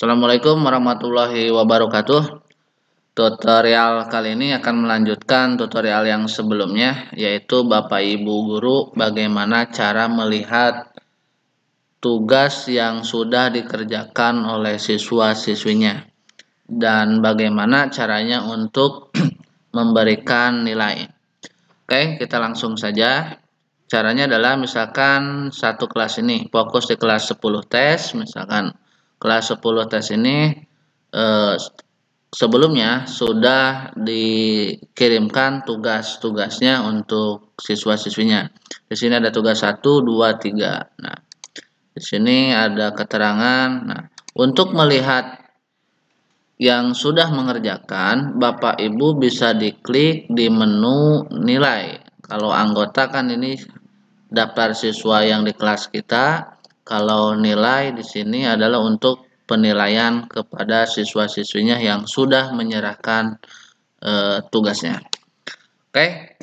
Assalamualaikum warahmatullahi wabarakatuh. Tutorial kali ini akan melanjutkan tutorial yang sebelumnya yaitu Bapak Ibu guru bagaimana cara melihat tugas yang sudah dikerjakan oleh siswa-siswinya dan bagaimana caranya untuk memberikan nilai. Oke, kita langsung saja. Caranya adalah misalkan satu kelas ini fokus di kelas 10 tes misalkan kelas 10 tes ini eh, sebelumnya sudah dikirimkan tugas-tugasnya untuk siswa-siswinya. Di sini ada tugas 1, 2, 3. Nah, di sini ada keterangan. Nah, untuk melihat yang sudah mengerjakan, Bapak Ibu bisa diklik di menu nilai. Kalau anggota kan ini daftar siswa yang di kelas kita kalau nilai di sini adalah untuk penilaian kepada siswa-siswinya yang sudah menyerahkan e, tugasnya. Oke.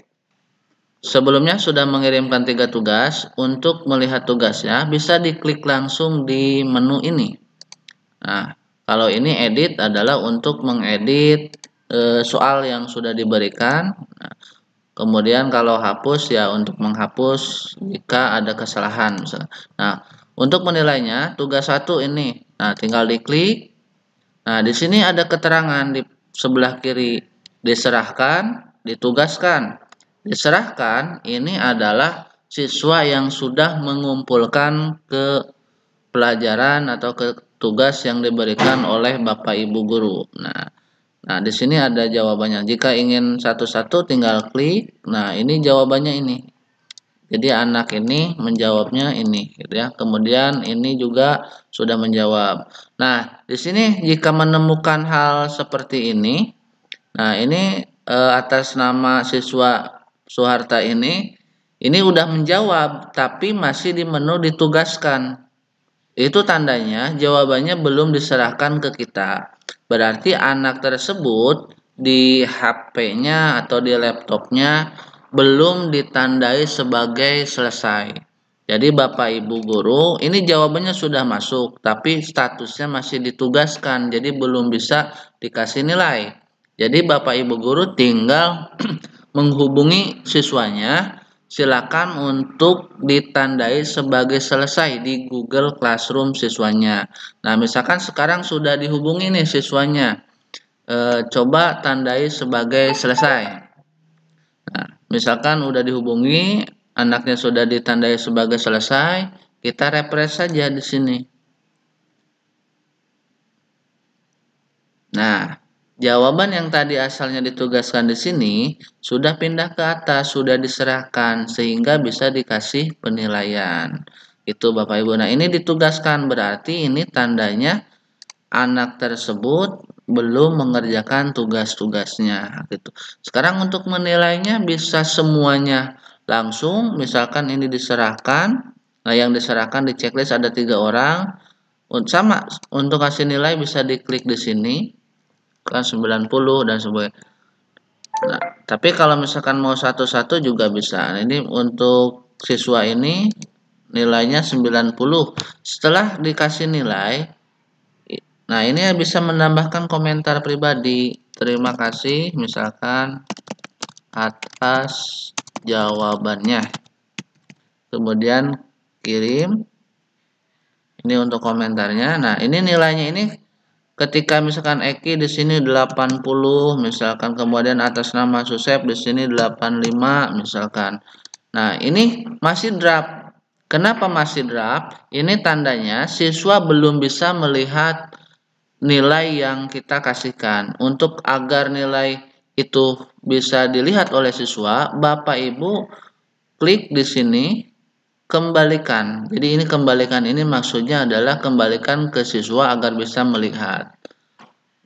Sebelumnya sudah mengirimkan tiga tugas. Untuk melihat tugasnya bisa diklik langsung di menu ini. Nah, kalau ini edit adalah untuk mengedit e, soal yang sudah diberikan. Nah, kemudian kalau hapus ya untuk menghapus jika ada kesalahan. Nah, untuk menilainya, tugas satu ini. Nah, tinggal diklik. Nah, di sini ada keterangan di sebelah kiri. Diserahkan, ditugaskan. Diserahkan, ini adalah siswa yang sudah mengumpulkan ke pelajaran atau ke tugas yang diberikan oleh Bapak Ibu guru. Nah, nah di sini ada jawabannya. Jika ingin satu-satu tinggal klik. Nah, ini jawabannya ini. Jadi anak ini menjawabnya ini gitu ya. Kemudian ini juga sudah menjawab. Nah, di sini jika menemukan hal seperti ini, nah ini e, atas nama siswa Soeharta ini ini udah menjawab tapi masih di menu ditugaskan. Itu tandanya jawabannya belum diserahkan ke kita. Berarti anak tersebut di HP-nya atau di laptopnya belum ditandai sebagai selesai. Jadi Bapak Ibu guru, ini jawabannya sudah masuk tapi statusnya masih ditugaskan. Jadi belum bisa dikasih nilai. Jadi Bapak Ibu guru tinggal menghubungi siswanya silakan untuk ditandai sebagai selesai di Google Classroom siswanya. Nah, misalkan sekarang sudah dihubungi nih siswanya. E, coba tandai sebagai selesai. Misalkan udah dihubungi, anaknya sudah ditandai sebagai selesai, kita refresh saja di sini. Nah, jawaban yang tadi asalnya ditugaskan di sini sudah pindah ke atas, sudah diserahkan sehingga bisa dikasih penilaian. Itu Bapak Ibu. Nah, ini ditugaskan berarti ini tandanya anak tersebut belum mengerjakan tugas-tugasnya gitu. Sekarang untuk menilainya bisa semuanya langsung misalkan ini diserahkan nah yang diserahkan di checklist ada tiga orang sama untuk kasih nilai bisa diklik di sini kan 90 dan sebagainya nah, tapi kalau misalkan mau satu-satu juga bisa nah, ini untuk siswa ini nilainya 90 setelah dikasih nilai Nah, ini bisa menambahkan komentar pribadi. Terima kasih, misalkan atas jawabannya. Kemudian kirim. Ini untuk komentarnya. Nah, ini nilainya ini ketika misalkan Eki di sini 80, misalkan kemudian atas nama Susep di sini 85 misalkan. Nah, ini masih draft. Kenapa masih draft? Ini tandanya siswa belum bisa melihat nilai yang kita kasihkan. Untuk agar nilai itu bisa dilihat oleh siswa, Bapak Ibu klik di sini kembalikan. Jadi ini kembalikan ini maksudnya adalah kembalikan ke siswa agar bisa melihat.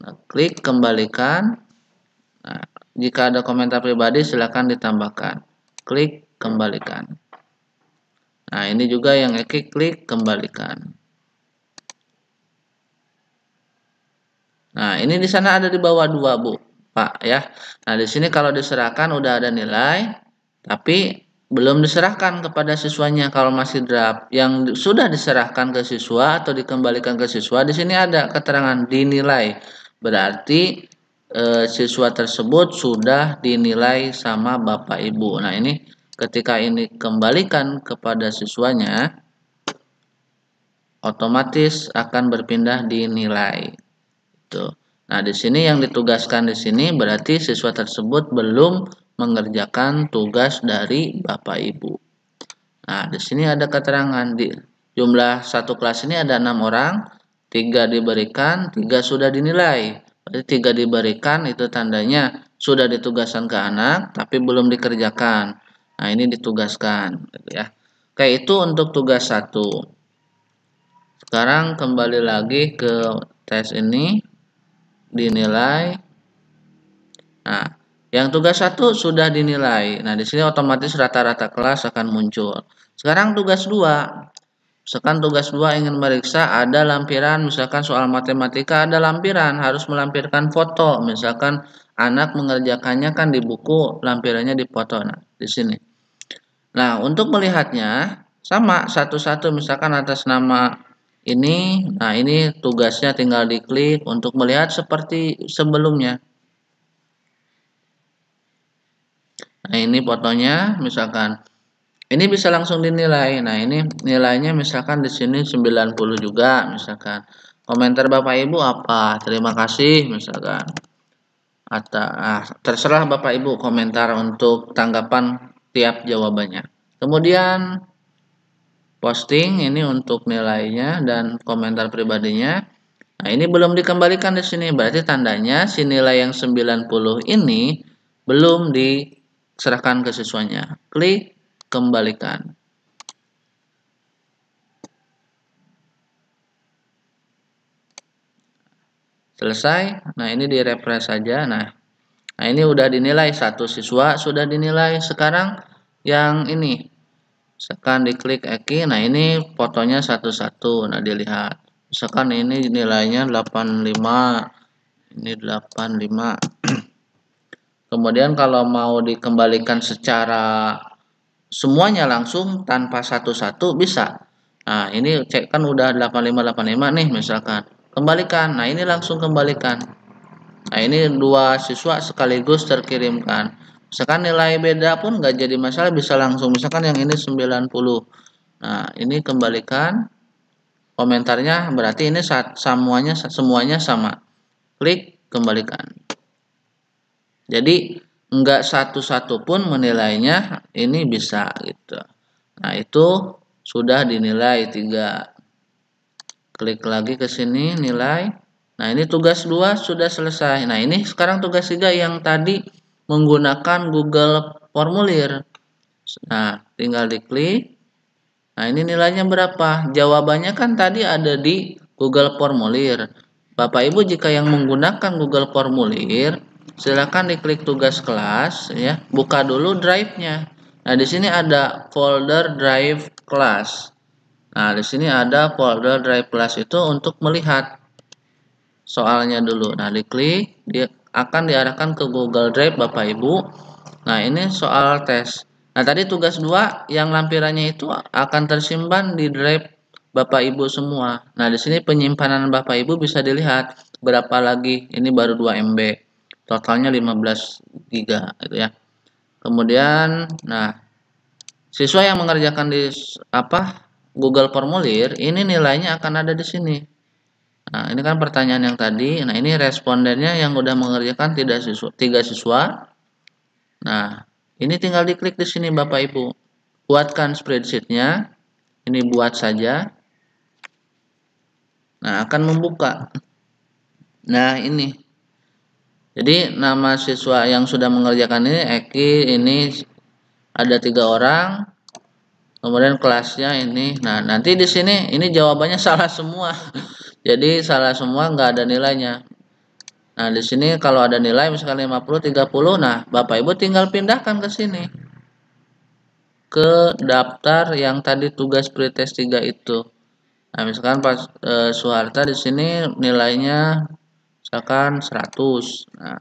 Nah, klik kembalikan. Nah, jika ada komentar pribadi silakan ditambahkan. Klik kembalikan. Nah, ini juga yang klik klik kembalikan. Nah, ini di sana ada di bawah dua Bu. Pak ya. Nah, di sini kalau diserahkan udah ada nilai tapi belum diserahkan kepada siswanya kalau masih draft yang sudah diserahkan ke siswa atau dikembalikan ke siswa di sini ada keterangan dinilai berarti e, siswa tersebut sudah dinilai sama bapak ibu nah ini ketika ini kembalikan kepada siswanya otomatis akan berpindah dinilai gitu. Nah, di sini yang ditugaskan di sini berarti siswa tersebut belum mengerjakan tugas dari Bapak Ibu. Nah, di sini ada keterangan di jumlah satu kelas ini ada enam orang, tiga diberikan, tiga sudah dinilai. Berarti tiga diberikan itu tandanya sudah ditugaskan ke anak tapi belum dikerjakan. Nah, ini ditugaskan gitu ya. Oke, itu untuk tugas satu. Sekarang kembali lagi ke tes ini dinilai. Nah, yang tugas satu sudah dinilai. Nah, di sini otomatis rata-rata kelas akan muncul. Sekarang tugas dua, Misalkan tugas dua ingin meriksa ada lampiran, misalkan soal matematika ada lampiran, harus melampirkan foto. Misalkan anak mengerjakannya kan di buku, lampirannya di foto. Nah, di sini. Nah, untuk melihatnya sama satu-satu misalkan atas nama ini nah ini tugasnya tinggal diklik untuk melihat seperti sebelumnya nah ini fotonya misalkan ini bisa langsung dinilai nah ini nilainya misalkan di sini 90 juga misalkan komentar bapak ibu apa terima kasih misalkan atau ah, terserah bapak ibu komentar untuk tanggapan tiap jawabannya kemudian posting ini untuk nilainya dan komentar pribadinya nah ini belum dikembalikan di sini berarti tandanya si nilai yang 90 ini belum diserahkan ke siswanya klik kembalikan selesai nah ini di saja nah nah ini udah dinilai satu siswa sudah dinilai sekarang yang ini misalkan diklik eki nah ini fotonya satu-satu nah dilihat misalkan ini nilainya 85 ini 85 kemudian kalau mau dikembalikan secara semuanya langsung tanpa satu-satu bisa nah ini cek kan udah 85-85 nih misalkan kembalikan nah ini langsung kembalikan nah ini dua siswa sekaligus terkirimkan misalkan nilai beda pun nggak jadi masalah bisa langsung misalkan yang ini 90 nah ini kembalikan komentarnya berarti ini saat semuanya semuanya sama klik kembalikan jadi nggak satu-satu pun menilainya ini bisa gitu nah itu sudah dinilai tiga klik lagi ke sini nilai nah ini tugas dua sudah selesai nah ini sekarang tugas tiga yang tadi menggunakan Google formulir. Nah, tinggal diklik. Nah, ini nilainya berapa? Jawabannya kan tadi ada di Google formulir. Bapak Ibu jika yang menggunakan Google formulir, silakan diklik tugas kelas ya. Buka dulu drive-nya. Nah, di sini ada folder drive kelas. Nah, di sini ada folder drive kelas itu untuk melihat soalnya dulu. Nah, diklik dia akan diarahkan ke Google Drive Bapak Ibu. Nah, ini soal tes. Nah, tadi tugas 2 yang lampirannya itu akan tersimpan di Drive Bapak Ibu semua. Nah, di sini penyimpanan Bapak Ibu bisa dilihat berapa lagi. Ini baru 2 MB. Totalnya 15 GB gitu ya. Kemudian, nah siswa yang mengerjakan di apa Google formulir, ini nilainya akan ada di sini. Nah, ini kan pertanyaan yang tadi. Nah, ini respondennya yang udah mengerjakan tidak siswa, tiga siswa. Nah, ini tinggal diklik di sini Bapak Ibu. Buatkan spreadsheetnya. Ini buat saja. Nah, akan membuka. Nah, ini. Jadi, nama siswa yang sudah mengerjakan ini Eki, ini ada tiga orang. Kemudian kelasnya ini. Nah, nanti di sini ini jawabannya salah semua. Jadi salah semua nggak ada nilainya. Nah, di sini kalau ada nilai misalkan 50 30, nah Bapak Ibu tinggal pindahkan ke sini. Ke daftar yang tadi tugas pretest 3 itu. Nah, misalkan pas e, Suharta di sini nilainya misalkan 100. Nah,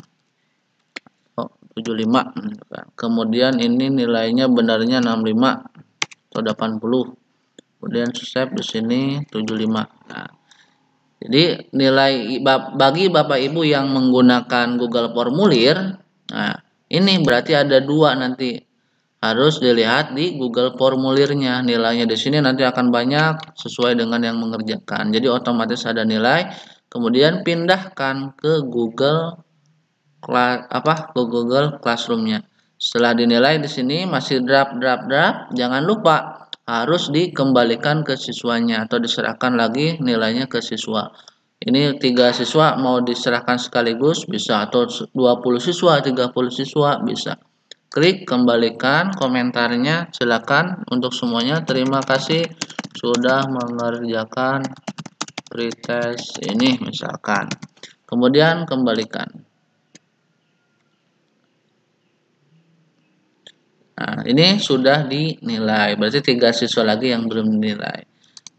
oh, 75. Hmm, kan. Kemudian ini nilainya benarnya 65 atau 80. Kemudian step di sini 75. Nah, jadi nilai bagi Bapak Ibu yang menggunakan Google Formulir, nah ini berarti ada dua nanti harus dilihat di Google Formulirnya nilainya di sini nanti akan banyak sesuai dengan yang mengerjakan. Jadi otomatis ada nilai, kemudian pindahkan ke Google apa ke Google Classroomnya. Setelah dinilai di sini masih drop drop drop, jangan lupa harus dikembalikan ke siswanya atau diserahkan lagi nilainya ke siswa. Ini tiga siswa mau diserahkan sekaligus bisa atau 20 siswa, 30 siswa bisa. Klik kembalikan komentarnya silakan untuk semuanya terima kasih sudah mengerjakan pretest ini misalkan. Kemudian kembalikan. Nah, ini sudah dinilai. Berarti tiga siswa lagi yang belum dinilai.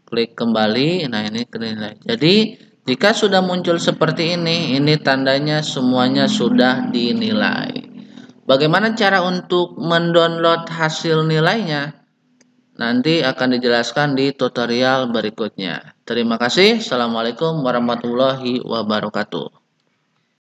Klik kembali. Nah, ini dinilai. Jadi, jika sudah muncul seperti ini, ini tandanya semuanya sudah dinilai. Bagaimana cara untuk mendownload hasil nilainya? Nanti akan dijelaskan di tutorial berikutnya. Terima kasih. Assalamualaikum warahmatullahi wabarakatuh.